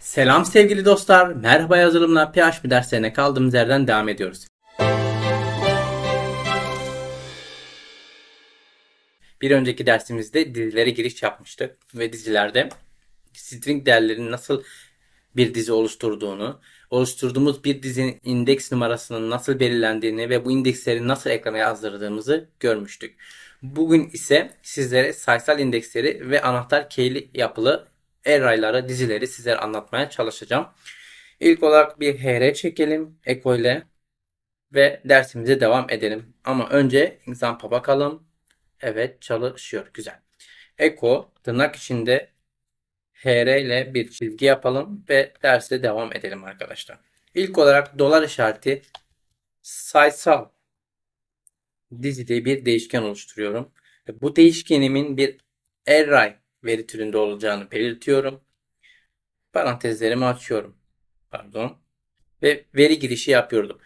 Selam sevgili dostlar. Merhaba yazılımla PHP derslerine kaldığımız yerden devam ediyoruz. Bir önceki dersimizde dizilere giriş yapmıştık ve dizilerde string değerlerinin nasıl bir dizi oluşturduğunu, oluşturduğumuz bir dizinin indeks numarasının nasıl belirlendiğini ve bu indeksleri nasıl ekrana yazdırdığımızı görmüştük. Bugün ise sizlere sayısal indeksleri ve anahtar keyli yapılı erayları, dizileri sizlere anlatmaya çalışacağım. İlk olarak bir HR çekelim Eko ile ve dersimize devam edelim. Ama önce example bakalım. Evet çalışıyor. Güzel. Eko tırnak içinde HR ile bir çizgi yapalım ve derse devam edelim arkadaşlar. İlk olarak dolar işareti sayısal dizide bir değişken oluşturuyorum. Bu değişkenimin bir array veri türünde olacağını belirtiyorum. Parantezlerimi açıyorum. Pardon. Ve veri girişi yapıyordum.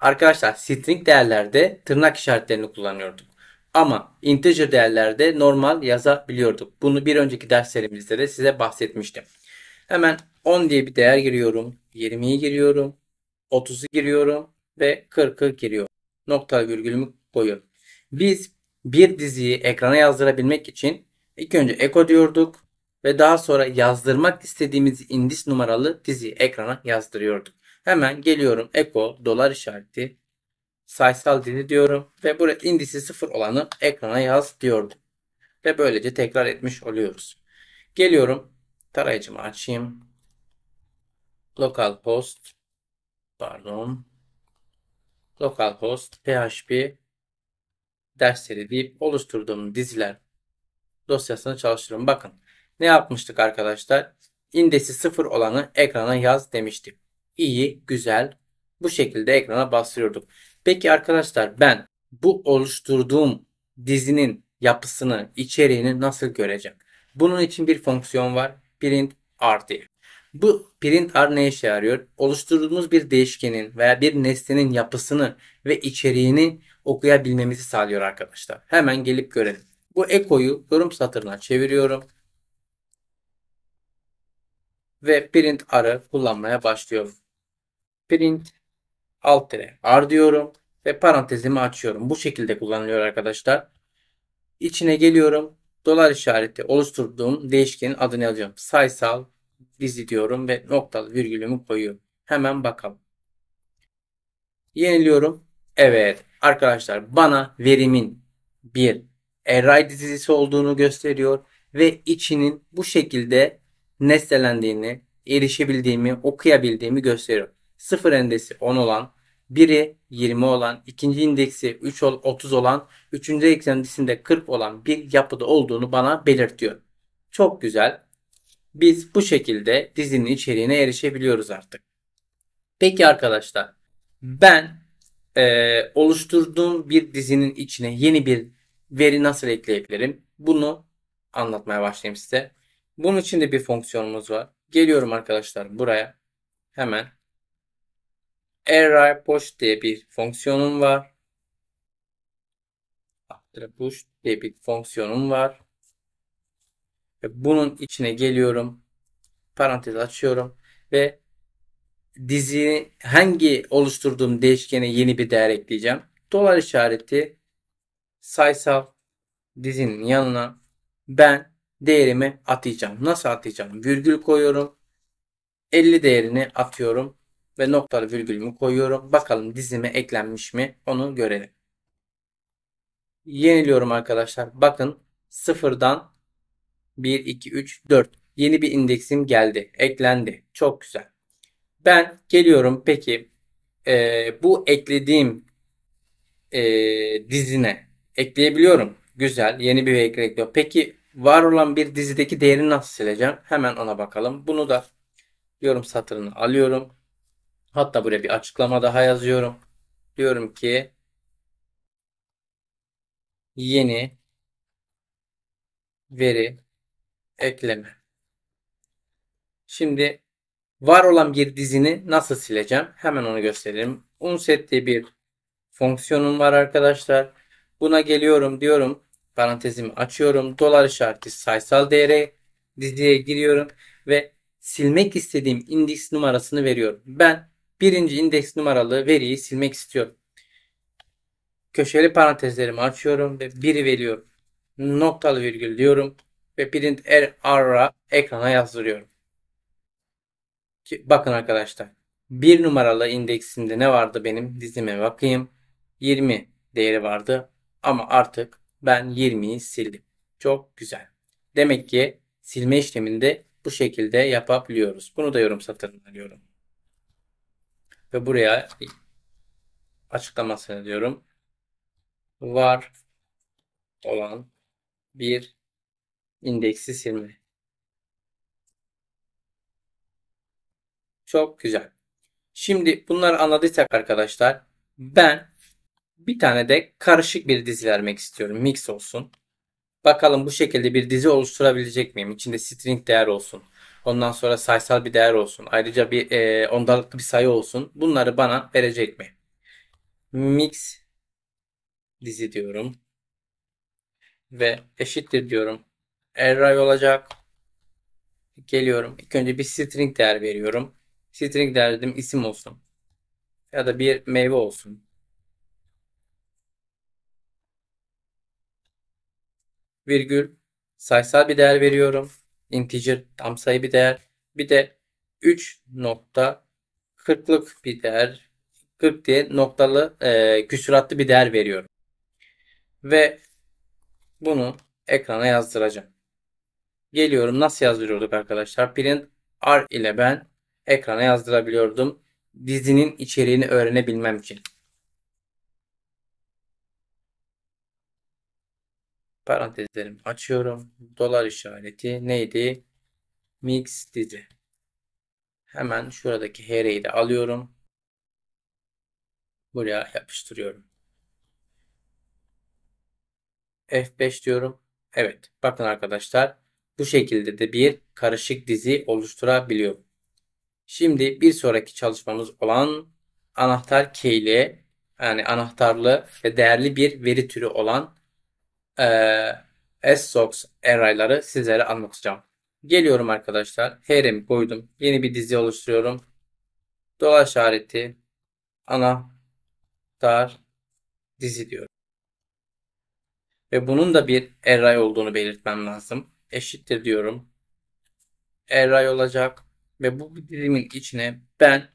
Arkadaşlar string değerlerde tırnak işaretlerini kullanıyorduk. Ama integer değerlerde normal yazabiliyorduk. Bunu bir önceki derslerimizde de size bahsetmiştim. Hemen 10 diye bir değer giriyorum. 20'yi giriyorum. 30'u giriyorum ve 40'ı giriyorum. Nokta virgülümü koyuyorum. Biz bir diziyi ekrana yazdırabilmek için İlk önce Eko diyorduk ve daha sonra yazdırmak istediğimiz indis numaralı dizi ekrana yazdırıyorduk. Hemen geliyorum Eko dolar işareti sayısal dizi diyorum ve burada indisi sıfır olanı ekrana yaz diyordum. Ve böylece tekrar etmiş oluyoruz. Geliyorum tarayıcımı açayım. Localhost pardon localhost php dersleri deyip oluşturduğum diziler dosyasını çalıştırın. Bakın ne yapmıştık arkadaşlar? İndesi sıfır olanı ekrana yaz demiştik. İyi, güzel. Bu şekilde ekrana bastırıyorduk. Peki arkadaşlar ben bu oluşturduğum dizinin yapısını, içeriğini nasıl göreceğim? Bunun için bir fonksiyon var. Print R diye. Bu print R ne işe yarıyor? Oluşturduğumuz bir değişkenin veya bir nesnenin yapısını ve içeriğini okuyabilmemizi sağlıyor arkadaşlar. Hemen gelip görelim. Bu ekoyu yorum satırına çeviriyorum. Ve print arı kullanmaya başlıyorum. Print alt tire r diyorum ve parantezimi açıyorum. Bu şekilde kullanılıyor arkadaşlar. İçine geliyorum. Dolar işareti oluşturduğum değişkenin adını yazacağım. Sayısal dizi diyorum ve noktalı virgülümü koyuyorum. Hemen bakalım. Yeniliyorum. Evet arkadaşlar bana verimin bir Eray dizisi olduğunu gösteriyor ve içinin bu şekilde nesnelendiğini, erişebildiğimi, okuyabildiğimi gösteriyor. Sıfır endesi 10 olan, biri 20 olan, ikinci indeksi 3 ol, 30 olan, üçüncü eksendisinde 40 olan bir yapıda olduğunu bana belirtiyor. Çok güzel. Biz bu şekilde dizinin içeriğine erişebiliyoruz artık. Peki arkadaşlar ben e, oluşturduğum bir dizinin içine yeni bir veri nasıl ekleyebilirim? Bunu anlatmaya başlayayım size. Bunun için de bir fonksiyonumuz var. Geliyorum arkadaşlar buraya. Hemen array push diye bir fonksiyonum var. Push diye bir fonksiyonum var. Ve bunun içine geliyorum. Parantez açıyorum ve dizi hangi oluşturduğum değişkene yeni bir değer ekleyeceğim. Dolar işareti sayısal dizinin yanına ben değerimi atayacağım. Nasıl atayacağım? Virgül koyuyorum. 50 değerini atıyorum ve noktalı virgülümü koyuyorum. Bakalım dizime eklenmiş mi onu görelim. Yeniliyorum arkadaşlar. Bakın sıfırdan 1, 2, 3, 4 yeni bir indeksim geldi. Eklendi. Çok güzel. Ben geliyorum peki e, bu eklediğim e, dizine ekleyebiliyorum. Güzel. Yeni bir vehikle ekliyor. Peki var olan bir dizideki değerini nasıl sileceğim? Hemen ona bakalım. Bunu da diyorum satırını alıyorum. Hatta buraya bir açıklama daha yazıyorum. Diyorum ki yeni veri ekleme. Şimdi var olan bir dizini nasıl sileceğim? Hemen onu göstereyim. Unset diye bir fonksiyonum var arkadaşlar. Buna geliyorum diyorum. Parantezimi açıyorum. Dolar işareti sayısal değere diziye giriyorum ve silmek istediğim indeks numarasını veriyorum. Ben birinci indeks numaralı veriyi silmek istiyorum. Köşeli parantezlerimi açıyorum ve biri veriyorum. Noktalı virgül diyorum ve print error'a ekrana yazdırıyorum. bakın arkadaşlar. 1 numaralı indeksinde ne vardı benim? Dizime bakayım. 20 değeri vardı. Ama artık ben 20'yi sildim. Çok güzel. Demek ki silme işlemini de bu şekilde yapabiliyoruz. Bunu da yorum satırına diyorum. Ve buraya açıklamasını diyorum. Var olan bir indeksi silme. Çok güzel. Şimdi bunları anladıysak arkadaşlar ben bir tane de karışık bir dizi vermek istiyorum. Mix olsun. Bakalım bu şekilde bir dizi oluşturabilecek miyim? İçinde string değer olsun. Ondan sonra sayısal bir değer olsun. Ayrıca bir e, ondalıklı bir sayı olsun. Bunları bana verecek mi? Mix dizi diyorum. Ve eşittir diyorum. Array olacak. Geliyorum. İlk önce bir string değer veriyorum. String değer dedim isim olsun. Ya da bir meyve olsun. virgül sayısal bir değer veriyorum. Integer tam sayı bir değer. Bir de 3 nokta 40'lık bir değer. 40 diye noktalı e, küsuratlı bir değer veriyorum. Ve bunu ekrana yazdıracağım. Geliyorum nasıl yazdırıyorduk arkadaşlar? Print R ile ben ekrana yazdırabiliyordum. Dizinin içeriğini öğrenebilmem için. Parantezlerimi açıyorum. Dolar işareti neydi? Mix dizi. Hemen şuradaki HR'yi de alıyorum. Buraya yapıştırıyorum. F5 diyorum. Evet. Bakın arkadaşlar. Bu şekilde de bir karışık dizi oluşturabiliyorum. Şimdi bir sonraki çalışmamız olan anahtar keyli yani anahtarlı ve değerli bir veri türü olan e, SOX erayları sizlere anlatacağım. Geliyorum arkadaşlar. HR'imi koydum. Yeni bir dizi oluşturuyorum. Dolar işareti ana anahtar dizi diyorum. Ve bunun da bir array olduğunu belirtmem lazım. Eşittir diyorum. Array olacak. Ve bu dilimin içine ben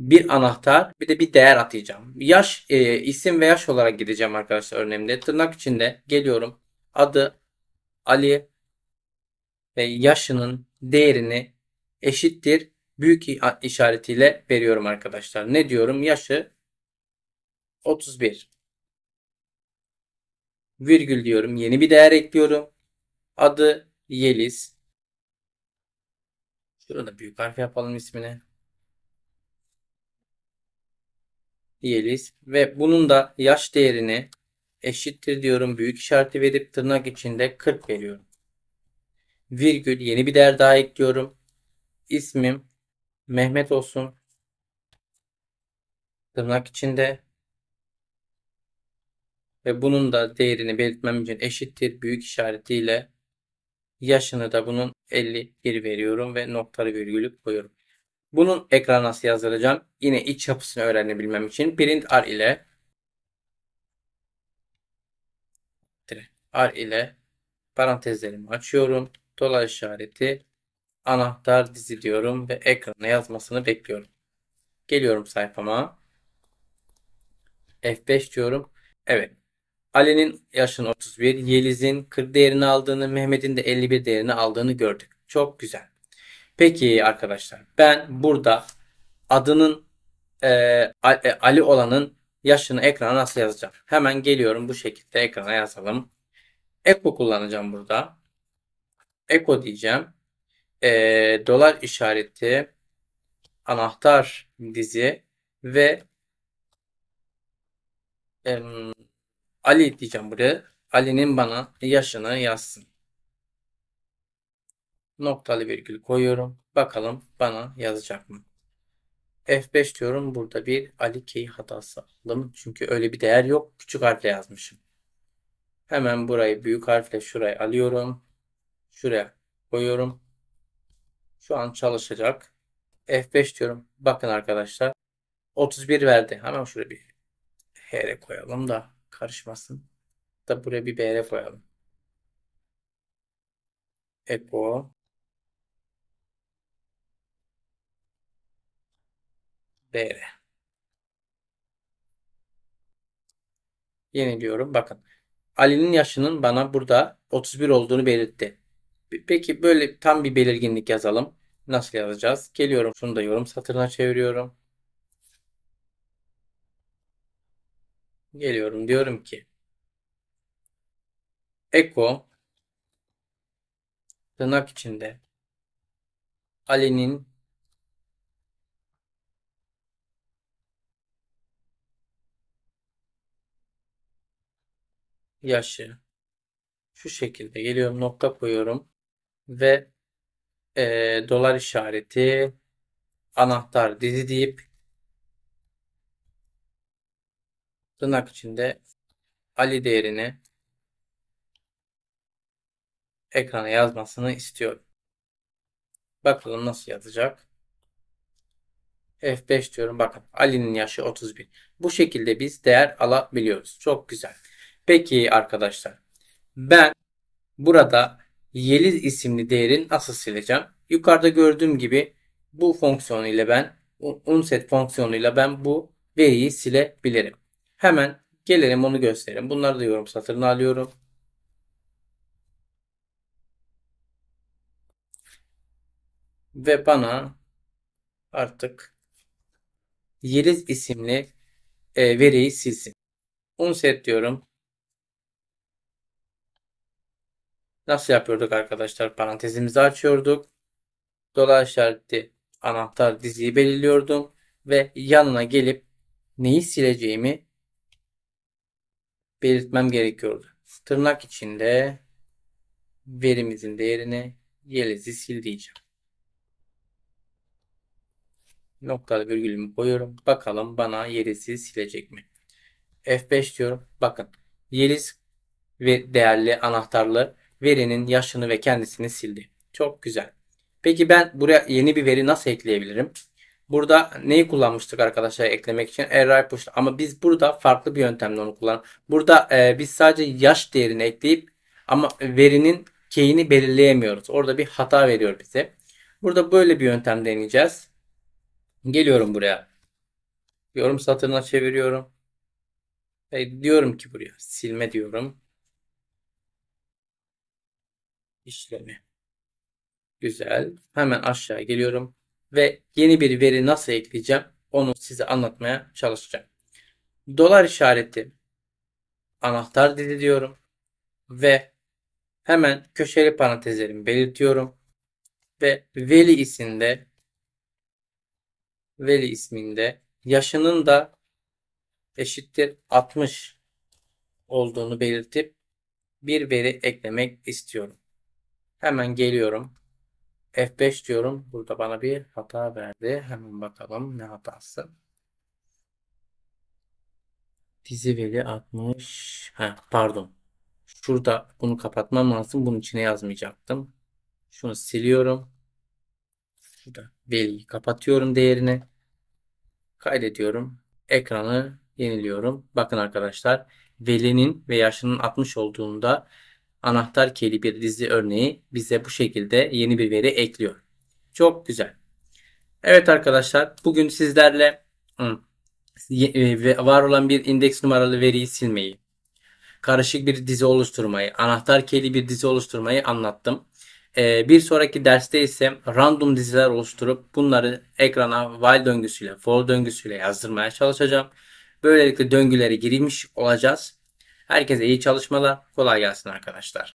bir anahtar bir de bir değer atayacağım. Yaş e, isim ve yaş olarak gideceğim arkadaşlar örneğimde. Tırnak içinde geliyorum. Adı Ali ve yaşının değerini eşittir büyük işaretiyle veriyorum arkadaşlar. Ne diyorum? Yaşı 31. Virgül diyorum. Yeni bir değer ekliyorum. Adı Yeliz. Şurada büyük harf yapalım ismini. diyeliz ve bunun da yaş değerini eşittir diyorum büyük işareti verip tırnak içinde 40 veriyorum. Virgül yeni bir değer daha ekliyorum. İsmim Mehmet olsun. Tırnak içinde ve bunun da değerini belirtmem için eşittir büyük işaretiyle yaşını da bunun 51 veriyorum ve noktalı virgülü koyuyorum. Bunun ekrana nasıl yazdıracağım? Yine iç yapısını öğrenebilmem için print r ile r ile parantezlerimi açıyorum. Dolar işareti anahtar dizi diyorum ve ekrana yazmasını bekliyorum. Geliyorum sayfama. F5 diyorum. Evet. Ali'nin yaşının 31, Yeliz'in 40 değerini aldığını, Mehmet'in de 51 değerini aldığını gördük. Çok güzel. Peki arkadaşlar ben burada adının e, e, Ali olanın yaşını ekrana nasıl yazacağım? Hemen geliyorum bu şekilde ekrana yazalım. Eko kullanacağım burada. Eko diyeceğim. E, dolar işareti anahtar dizi ve e, Ali diyeceğim buraya. Ali'nin bana yaşını yazsın noktalı virgül koyuyorum. Bakalım bana yazacak mı? F5 diyorum. Burada bir Ali Key hatası aldım. Çünkü öyle bir değer yok. Küçük harfle yazmışım. Hemen burayı büyük harfle şuraya alıyorum. Şuraya koyuyorum. Şu an çalışacak. F5 diyorum. Bakın arkadaşlar. 31 verdi. Hemen şuraya bir HR koyalım da karışmasın. Da buraya bir BR koyalım. Epo BR. Yeniliyorum. Bakın. Ali'nin yaşının bana burada 31 olduğunu belirtti. Peki böyle tam bir belirginlik yazalım. Nasıl yazacağız? Geliyorum. Şunu da yorum satırına çeviriyorum. Geliyorum. Diyorum ki Eko tırnak içinde Ali'nin yaşı şu şekilde geliyorum nokta koyuyorum ve e, dolar işareti anahtar dizi deyip tırnak içinde Ali değerini ekrana yazmasını istiyorum. Bakalım nasıl yazacak. F5 diyorum. Bakın Ali'nin yaşı 31. Bu şekilde biz değer alabiliyoruz. Çok güzel. Peki arkadaşlar ben burada Yeliz isimli değerin nasıl sileceğim? Yukarıda gördüğüm gibi bu fonksiyon ile ben unset fonksiyonuyla ben bu veriyi silebilirim. Hemen gelelim onu gösterelim. Bunları da yorum satırına alıyorum. Ve bana artık Yeliz isimli e, veriyi silsin. Unset diyorum. Nasıl yapıyorduk arkadaşlar? Parantezimizi açıyorduk. Dolar işareti anahtar diziyi belirliyordum. Ve yanına gelip neyi sileceğimi belirtmem gerekiyordu. Tırnak içinde verimizin değerini yelezi sil diyeceğim. Noktalı virgülümü koyuyorum. Bakalım bana yelezi silecek mi? F5 diyorum. Bakın yeliz ve değerli anahtarlı verinin yaşını ve kendisini sildi. Çok güzel. Peki ben buraya yeni bir veri nasıl ekleyebilirim? Burada neyi kullanmıştık arkadaşlar eklemek için? Array push. Ama biz burada farklı bir yöntemle onu kullan. Burada e, biz sadece yaş değerini ekleyip ama verinin keyini belirleyemiyoruz. Orada bir hata veriyor bize. Burada böyle bir yöntem deneyeceğiz. Geliyorum buraya. Yorum satırına çeviriyorum. Ve diyorum ki buraya silme diyorum. işlemi. Güzel. Hemen aşağı geliyorum ve yeni bir veri nasıl ekleyeceğim onu size anlatmaya çalışacağım. Dolar işareti anahtar dili diyorum ve hemen köşeli parantezlerimi belirtiyorum ve veli isimde veli isminde yaşının da eşittir 60 olduğunu belirtip bir veri eklemek istiyorum. Hemen geliyorum. F5 diyorum. Burada bana bir hata verdi. Hemen bakalım ne hatası. Dizi veli 60. Ha, pardon. Şurada bunu kapatmam lazım. Bunun içine yazmayacaktım. Şunu siliyorum. Şurada veliyi kapatıyorum değerini. Kaydediyorum. Ekranı yeniliyorum. Bakın arkadaşlar velinin ve yaşının 60 olduğunda anahtar keli bir dizi örneği bize bu şekilde yeni bir veri ekliyor. Çok güzel. Evet arkadaşlar bugün sizlerle e, var olan bir indeks numaralı veriyi silmeyi, karışık bir dizi oluşturmayı, anahtar keli bir dizi oluşturmayı anlattım. E, bir sonraki derste ise random diziler oluşturup bunları ekrana while döngüsüyle, for döngüsüyle yazdırmaya çalışacağım. Böylelikle döngülere girmiş olacağız. Herkese iyi çalışmalar. Kolay gelsin arkadaşlar.